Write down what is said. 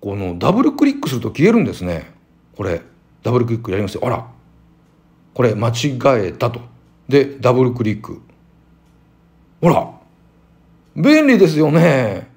このダブルクリックすると消えるんですねこれダブルクリックやりますよあらこれ間違えたとでダブルクリックほら便利ですよね